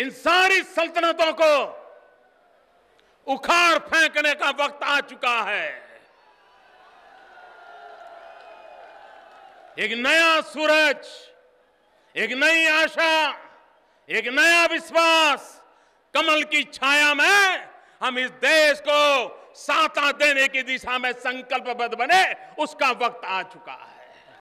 इन सारी सल्तनतों को उखाड़ फेंकने का वक्त आ चुका है एक नया सूरज एक नई आशा एक नया विश्वास कमल की छाया में हम इस देश को साता देने की दिशा में संकल्पबद्ध बने उसका वक्त आ चुका है